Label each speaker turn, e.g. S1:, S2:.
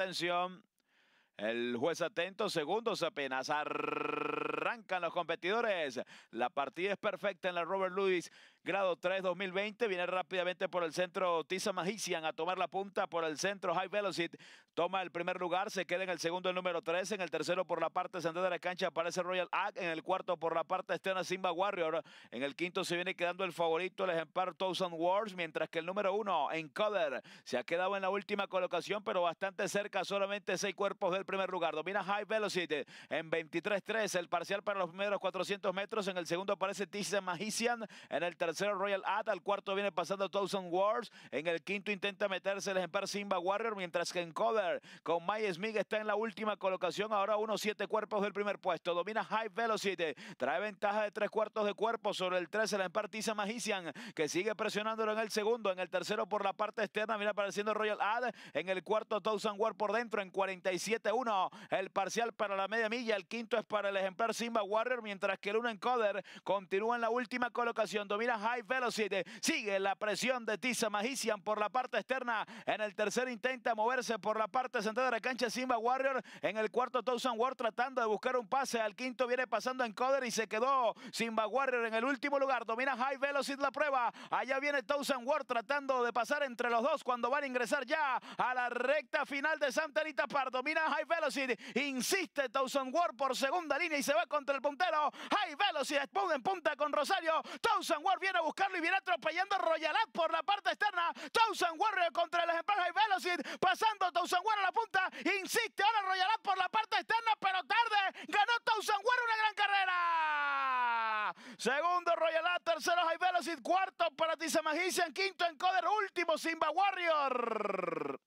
S1: Atención. El juez atento, segundos apenas. Arrancan los competidores. La partida es perfecta en la Robert Louis grado 3 2020. Viene rápidamente por el centro Tisa Magician a tomar la punta por el centro High Velocity. Toma el primer lugar, se queda en el segundo el número 13, En el tercero por la parte central de la cancha aparece Royal Act. En el cuarto por la parte externa Simba Warrior. En el quinto se viene quedando el favorito, el ejemplar Thousand Wars. Mientras que el número 1 en Cover se ha quedado en la última colocación, pero bastante cerca, solamente seis cuerpos del primer lugar. Domina High Velocity en 23-3. El parcial para los primeros 400 metros. En el segundo aparece Tisa Magician. En el tercero Royal Ad, al cuarto viene pasando Thousand Wars, en el quinto intenta meterse el ejemplar Simba Warrior, mientras que en cover con mysmith está en la última colocación, ahora unos siete cuerpos del primer puesto, domina High Velocity, trae ventaja de tres cuartos de cuerpo sobre el 13, el ejemplar Tiza Magician, que sigue presionándolo en el segundo, en el tercero por la parte externa, viene apareciendo Royal Ad, en el cuarto Thousand Wars por dentro, en 47-1, el parcial para la media milla, el quinto es para el ejemplar Simba Warrior, mientras que el uno encoder continúa en la última colocación, domina High High Velocity. Sigue la presión de Tisa Magician por la parte externa. En el tercer intenta moverse por la parte central de la cancha Simba Warrior. En el cuarto Thousand Ward tratando de buscar un pase. Al quinto viene pasando en Coder y se quedó Simba Warrior en el último lugar. Domina High Velocity la prueba. Allá viene Thousand Ward tratando de pasar entre los dos cuando van a ingresar ya a la recta final de Santa Anita Par. Domina High Velocity. Insiste Thousand Ward por segunda línea y se va contra el puntero. High Velocity Spawn en punta con Rosario. Thousand Ward viene viene a buscarlo y viene atropellando a Royalat por la parte externa. Thousand Warrior contra el ejemplar High Velocity, pasando Thousand Warrior a la punta. Insiste ahora Royalat por la parte externa, pero tarde. Ganó Thousand Warrior una gran carrera. Segundo Royalat, tercero High Velocity, cuarto para Magicia. quinto Encoder. último Simba Warrior.